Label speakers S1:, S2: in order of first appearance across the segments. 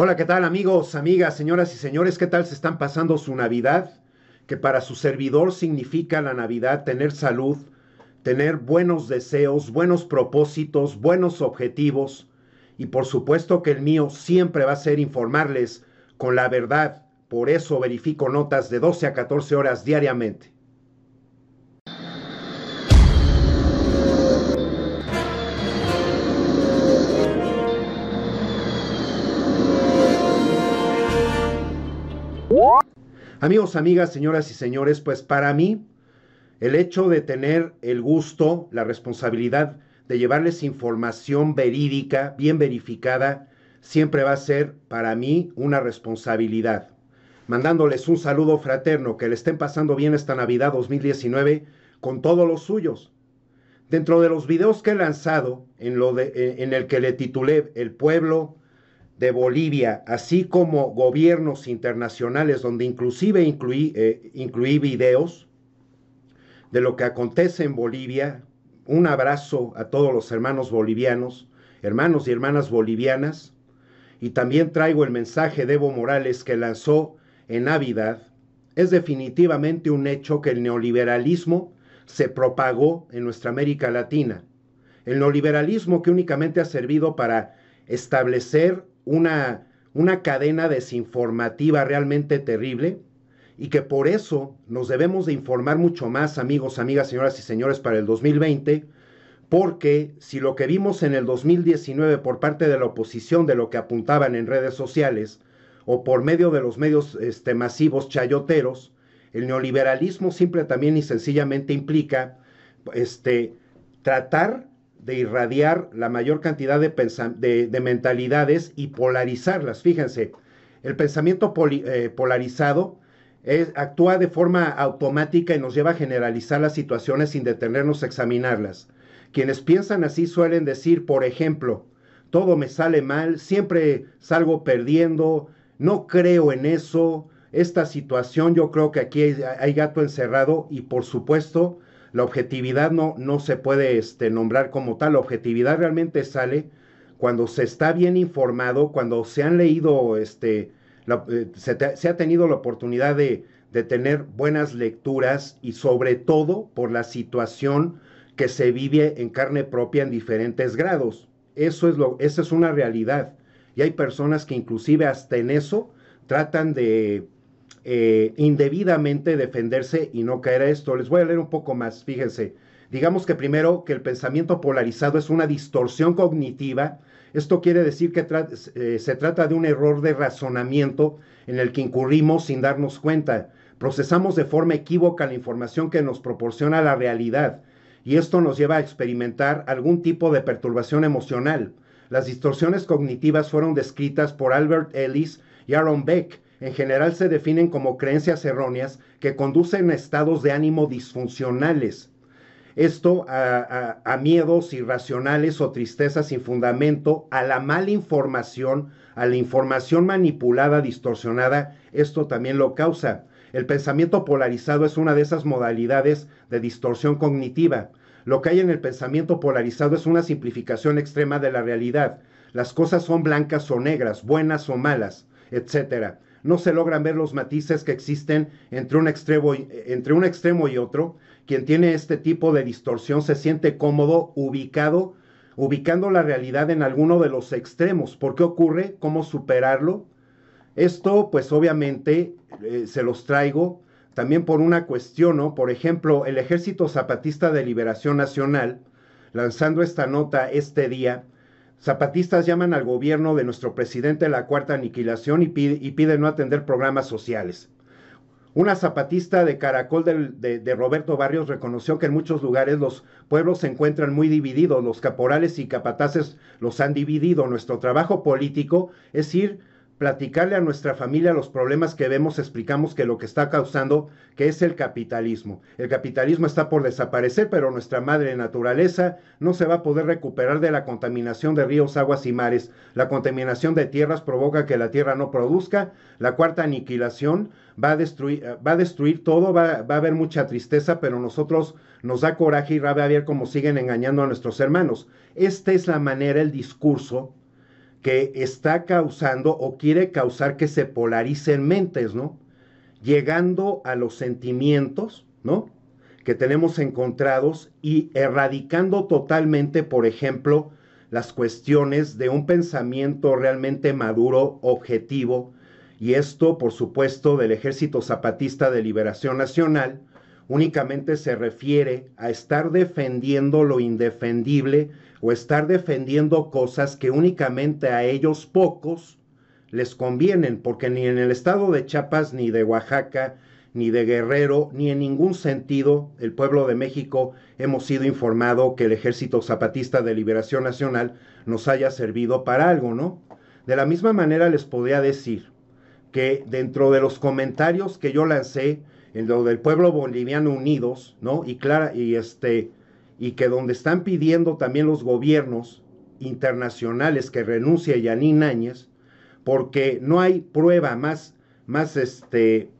S1: Hola, ¿qué tal amigos, amigas, señoras y señores? ¿Qué tal se están pasando su Navidad? Que para su servidor significa la Navidad tener salud, tener buenos deseos, buenos propósitos, buenos objetivos. Y por supuesto que el mío siempre va a ser informarles con la verdad. Por eso verifico notas de 12 a 14 horas diariamente. Amigos, amigas, señoras y señores, pues para mí el hecho de tener el gusto, la responsabilidad de llevarles información verídica, bien verificada, siempre va a ser para mí una responsabilidad. Mandándoles un saludo fraterno, que le estén pasando bien esta Navidad 2019 con todos los suyos. Dentro de los videos que he lanzado, en, lo eh, en el que le titulé El pueblo, de Bolivia, así como gobiernos internacionales, donde inclusive eh, incluí, videos de lo que acontece en Bolivia. Un abrazo a todos los hermanos bolivianos, hermanos y hermanas bolivianas. Y también traigo el mensaje de Evo Morales que lanzó en Navidad. Es definitivamente un hecho que el neoliberalismo se propagó en nuestra América Latina. El neoliberalismo que únicamente ha servido para establecer una, una cadena desinformativa realmente terrible y que por eso nos debemos de informar mucho más, amigos, amigas, señoras y señores, para el 2020, porque si lo que vimos en el 2019 por parte de la oposición de lo que apuntaban en redes sociales o por medio de los medios este, masivos chayoteros, el neoliberalismo simple también y sencillamente implica este, tratar de irradiar la mayor cantidad de, de, mentalidades y polarizarlas. Fíjense, el pensamiento eh, polarizado actúa de forma automática y nos lleva a generalizar las situaciones sin detenernos a examinarlas. Quienes piensan así suelen decir, por ejemplo, todo me sale mal, siempre salgo perdiendo, no creo en eso, esta situación yo creo que aquí hay gato encerrado y por supuesto la objetividad no, no se puede este, nombrar como tal. La objetividad realmente sale cuando se está bien informado, cuando se han leído, este, eh, se, ha tenido la oportunidad de, de, tener buenas lecturas y sobre todo por la situación que se vive en carne propia en diferentes grados. Eso es lo, esa es una realidad. Y hay personas que inclusive hasta en eso tratan de eh, indebidamente defenderse y no caer a esto. Les voy a leer un poco más, fíjense. Digamos que primero que el pensamiento polarizado es una distorsión cognitiva. Esto quiere decir que eh, se trata de un error de razonamiento en el que incurrimos sin darnos cuenta. Procesamos de forma equívoca la información que nos proporciona la realidad y esto nos lleva a experimentar algún tipo de perturbación emocional. Las distorsiones cognitivas fueron descritas por Albert Ellis y Aaron Beck en general se definen como creencias erróneas que conducen a estados de ánimo disfuncionales. Esto a, miedos irracionales o tristezas sin fundamento, a la mala información, a la información manipulada, distorsionada, esto también lo causa. El pensamiento polarizado es una de esas modalidades de distorsión cognitiva. Lo que hay en el pensamiento polarizado es una simplificación extrema de la realidad. Las cosas son blancas o negras, buenas o malas, etcétera no se logran ver los matices que existen entre un extremo y, otro. Quien tiene este tipo de distorsión se siente cómodo, ubicado, ubicando la realidad en alguno de los extremos. ¿Por qué ocurre? ¿Cómo superarlo? Esto, pues obviamente, eh, se los traigo también por una cuestión, ¿no? Por ejemplo, el Ejército Zapatista de Liberación Nacional, lanzando esta nota este día, Zapatistas llaman al gobierno de nuestro presidente la cuarta aniquilación y piden no atender programas sociales. Una zapatista de Caracol de, de, Roberto Barrios reconoció que en muchos lugares los pueblos se encuentran muy divididos, los caporales y capataces los han dividido. Nuestro trabajo político es ir platicarle a nuestra familia los problemas que vemos, explicamos que lo que está causando, que es el capitalismo. El capitalismo está por desaparecer, pero nuestra madre naturaleza no se va a poder recuperar de la contaminación de ríos, aguas y mares. La contaminación de tierras provoca que la tierra no produzca. La cuarta aniquilación va a destruir, va a destruir todo, va, a haber mucha tristeza, pero nosotros nos da coraje y rabia ver cómo siguen engañando a nuestros hermanos. Esta es la manera, el discurso que está causando o quiere causar que se polaricen mentes, ¿no? Llegando a los sentimientos, ¿no? Que tenemos encontrados y erradicando totalmente, por ejemplo, las cuestiones de un pensamiento realmente maduro, objetivo, y esto, por supuesto, del Ejército Zapatista de Liberación Nacional, únicamente se refiere a estar defendiendo lo indefendible o estar defendiendo cosas que únicamente a ellos pocos les convienen, porque ni en el estado de Chiapas, ni de Oaxaca, ni de Guerrero, ni en ningún sentido el pueblo de México hemos sido informado que el Ejército Zapatista de Liberación Nacional nos haya servido para algo, ¿no? De la misma manera les podría decir que dentro de los comentarios que yo lancé en lo del pueblo boliviano unidos, ¿no? Y clara y este y que donde están pidiendo también los gobiernos internacionales que renuncie a Yanín Áñez, porque no hay prueba más, más este,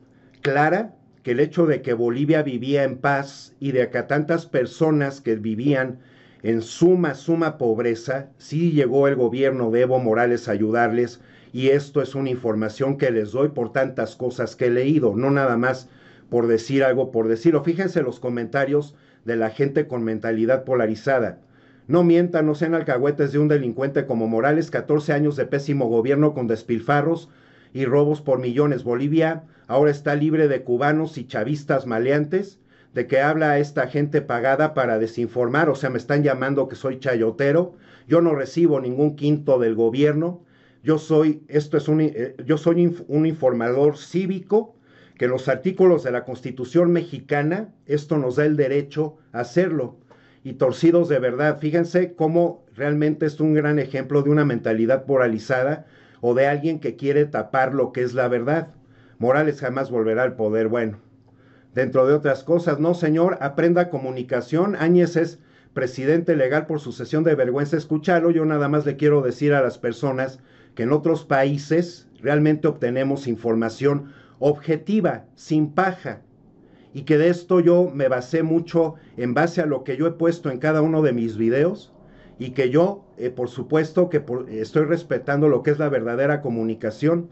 S1: clara que el hecho de que Bolivia vivía en paz y de que tantas personas que vivían en suma, suma pobreza, sí llegó el gobierno de Evo Morales a ayudarles y esto es una información que les doy por tantas cosas que he leído, no nada más por decir algo, por decirlo. Fíjense los comentarios de la gente con mentalidad polarizada. No mientan, no sean alcahuetes de un delincuente como Morales, 14 años de pésimo gobierno con despilfarros y robos por millones. Bolivia ahora está libre de cubanos y chavistas maleantes. ¿De que habla esta gente pagada para desinformar? O sea, me están llamando que soy chayotero. Yo no recibo ningún quinto del gobierno. Yo soy, esto es un, eh, yo soy un informador cívico que los artículos de la Constitución mexicana, esto nos da el derecho a hacerlo. Y torcidos de verdad, fíjense cómo realmente es un gran ejemplo de una mentalidad moralizada, o de alguien que quiere tapar lo que es la verdad. Morales jamás volverá al poder, bueno. Dentro de otras cosas, no señor, aprenda comunicación. Áñez es presidente legal por sucesión de vergüenza, escúchalo. Yo nada más le quiero decir a las personas que en otros países realmente obtenemos información objetiva, sin paja, y que de esto yo me basé mucho en base a lo que yo he puesto en cada uno de mis videos y que yo, eh, por supuesto, que estoy respetando lo que es la verdadera comunicación.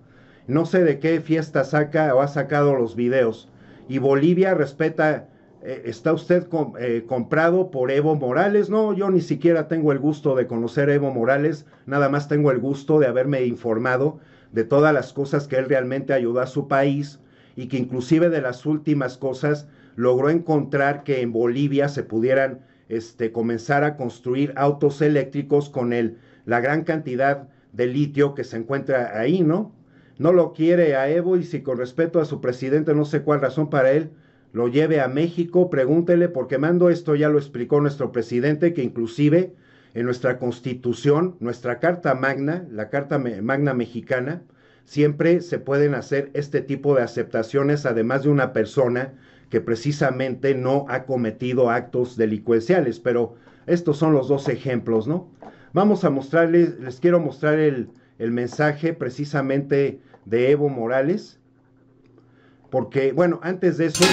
S1: No sé de qué fiesta saca o ha sacado los videos. Y Bolivia respeta, eh, está usted eh, comprado por Evo Morales. No, yo ni siquiera tengo el gusto de conocer Evo Morales, nada más tengo el gusto de haberme informado de todas las cosas que él realmente ayudó a su país y que inclusive de las últimas cosas logró encontrar que en Bolivia se pudieran este, comenzar a construir autos eléctricos con él. la gran cantidad de litio que se encuentra ahí, ¿no? No lo quiere a Evo y si con respeto a su presidente, no sé cuál razón para él, lo lleve a México, pregúntele, porque mando esto, ya lo explicó nuestro presidente, que inclusive en nuestra constitución, nuestra Carta Magna, la Carta Magna Mexicana, siempre se pueden hacer este tipo de aceptaciones, además de una persona que precisamente no ha cometido actos delincuenciales. Pero estos son los dos ejemplos, ¿no? Vamos a mostrarles, les quiero mostrar el, el mensaje precisamente de Evo Morales, porque, bueno, antes de eso,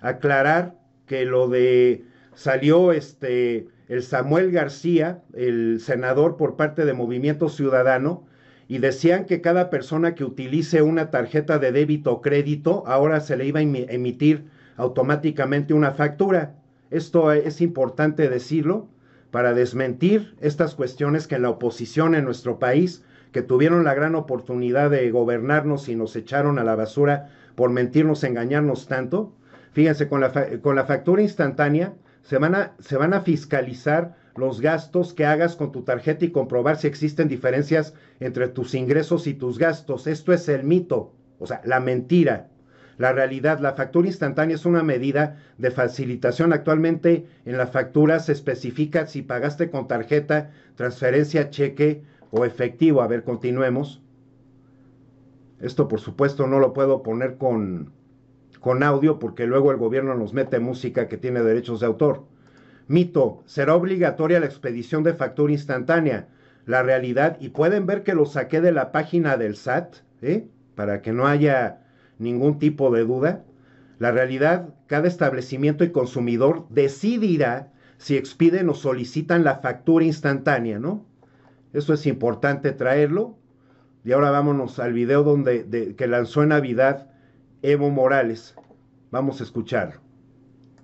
S1: aclarar que lo de salió este el Samuel García, el senador por parte de Movimiento Ciudadano, y decían que cada persona que utilice una tarjeta de débito o crédito, ahora se le iba a emitir automáticamente una factura. Esto es importante decirlo para desmentir estas cuestiones que en la oposición en nuestro país, que tuvieron la gran oportunidad de gobernarnos y nos echaron a la basura por mentirnos, engañarnos tanto, fíjense, con la, con la factura instantánea, se van a, se van a fiscalizar los gastos que hagas con tu tarjeta y comprobar si existen diferencias entre tus ingresos y tus gastos. Esto es el mito, o sea, la mentira. La realidad, la factura instantánea es una medida de facilitación. Actualmente en la factura se especifica si pagaste con tarjeta, transferencia, cheque o efectivo. A ver, continuemos. Esto por supuesto no lo puedo poner con, con audio porque luego el gobierno nos mete música que tiene derechos de autor. Mito, será obligatoria la expedición de factura instantánea. La realidad, y pueden ver que lo saqué de la página del SAT, ¿eh? para que no haya ningún tipo de duda. La realidad, cada establecimiento y consumidor decidirá si expiden o solicitan la factura instantánea, ¿no? Eso es importante traerlo. Y ahora vámonos al video donde, que lanzó en Navidad Evo Morales. Vamos a escuchar.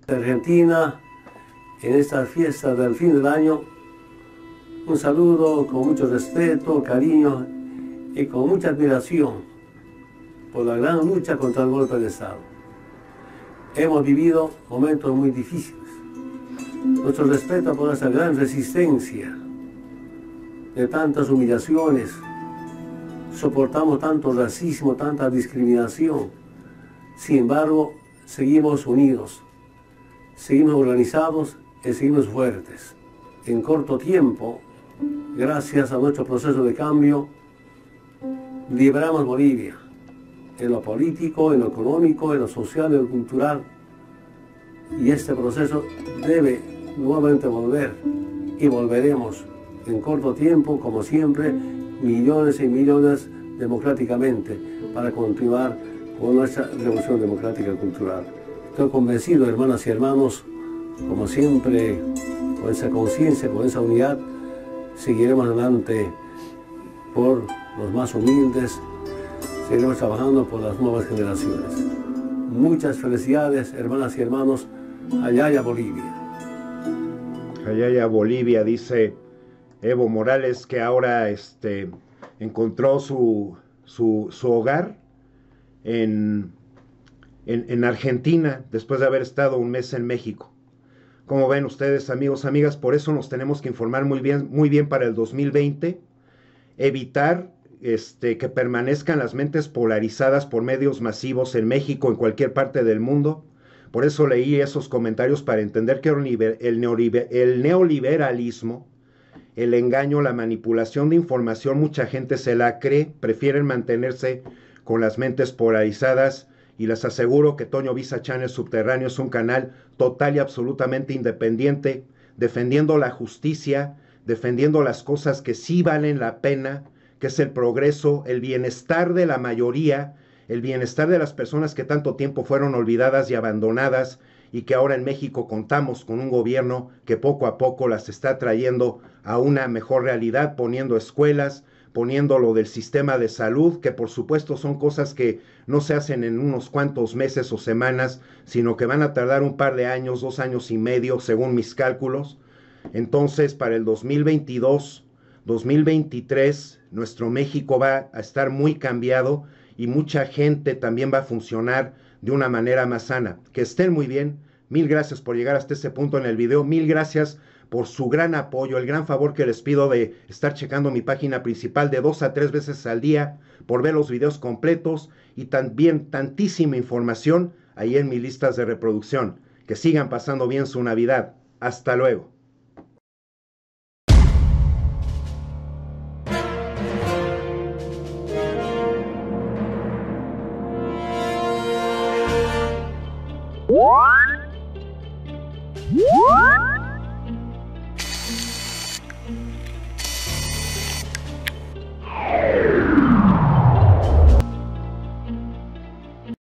S1: Argentina, en esta fiesta
S2: del fin del año, un saludo con mucho respeto, cariño y con mucha admiración por la gran lucha contra el golpe de Estado. Hemos vivido momentos muy difíciles. Nuestro respeto por esa gran resistencia de tantas humillaciones. Soportamos tanto racismo, tanta discriminación sin embargo, seguimos unidos, seguimos organizados y seguimos fuertes. En corto tiempo, gracias a nuestro proceso de cambio, liberamos Bolivia en lo político, en lo económico, en lo social, en lo cultural. Y este proceso debe nuevamente volver y volveremos en corto tiempo, como siempre, millones y millones democráticamente para continuar por nuestra Revolución Democrática Cultural. Estoy convencido, hermanas y hermanos, como siempre, con esa conciencia, con esa unidad, seguiremos adelante por los más humildes, seguiremos trabajando por las nuevas generaciones. Muchas felicidades, hermanas y hermanos, allá Ayaya Bolivia.
S1: Allá Ayaya Bolivia, dice Evo Morales, que ahora este, encontró su, su hogar en, Argentina después de haber estado un mes en México. Como ven ustedes, amigos, amigas, por eso nos tenemos que informar muy bien, muy bien para el 2020, evitar este, que permanezcan las mentes polarizadas por medios masivos en México, en cualquier parte del mundo. Por eso leí esos comentarios para entender que el neoliberalismo, el engaño, la manipulación de información, mucha gente se la cree, prefieren mantenerse con las mentes polarizadas y les aseguro que Toño Visa Channel Subterráneo es un canal total y absolutamente independiente, defendiendo la justicia, defendiendo las cosas que sí valen la pena, que es el progreso, el bienestar de la mayoría, el bienestar de las personas que tanto tiempo fueron olvidadas y abandonadas y que ahora en México contamos con un gobierno que poco a poco las está trayendo a una mejor realidad, poniendo escuelas, poniendo lo del sistema de salud, que por supuesto son cosas que no se hacen en unos cuantos meses o semanas, sino que van a tardar un par de años, dos años y medio, según mis cálculos. Entonces, para el 2022, 2023, nuestro México va a estar muy cambiado y mucha gente también va a funcionar de una manera más sana. Que estén muy bien. Mil gracias por llegar hasta este punto en el video. Mil gracias por su gran apoyo, el gran favor que les pido de estar checando mi página principal de dos a tres veces al día, por ver los videos completos y también tantísima información ahí en mis listas de reproducción. Que sigan pasando bien su Navidad. Hasta luego.